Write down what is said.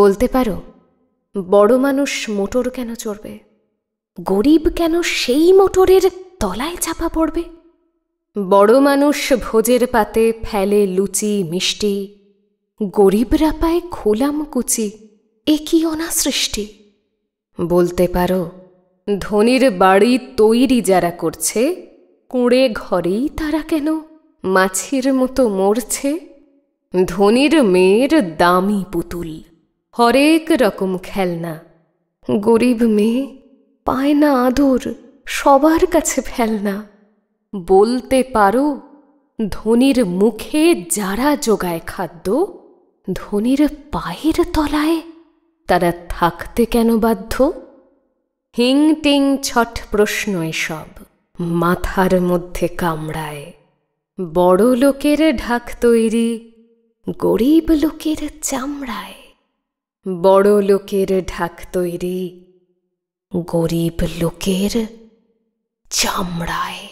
বলতে পারো বড় মানুষ মোটর কেন চড়বে গরিব কেন সেই মোটরের তলায় চাপা পড়বে বড় মানুষ ভোজের পাতে ফেলে লুচি মিষ্টি গরিবরা পায় খোলাম কুচি এ কি অনাসৃষ্টি বলতে পারো ধনির বাড়ি তৈরি যারা করছে কুঁড়ে ঘরেই তারা কেন মাছির মতো মরছে ধনির মেয়ের দামি পুতুল হরেক রকম খেলনা গরিব মেয়ে পায় না আদর সবার কাছে ফেলনা বলতে পারো ধনির মুখে যারা জোগায় খাদ্য ধনির পায়ের তলায় তারা থাকতে কেন বাধ্য হিং টিং ছট প্রশ্ন এসব মাথার মধ্যে কামড়ায় বড় লোকের ঢাক তৈরি গরিব লোকের চামড়ায় বড় লোকের ঢাক তৈরি গরিব লোকের চামড়ায়